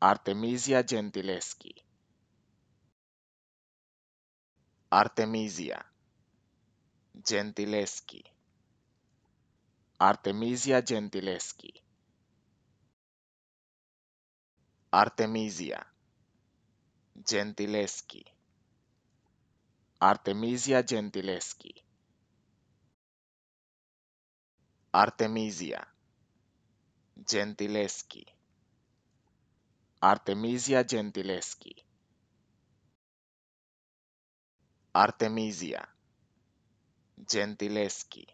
Artemisia Gentileschi Artemisia Gentileschi Artemisia Gentileschi Artemisia Gentileschi Artemisia Gentileschi Artemisia Gentileschi Artemisia Gentileschi Artemisia Gentileschi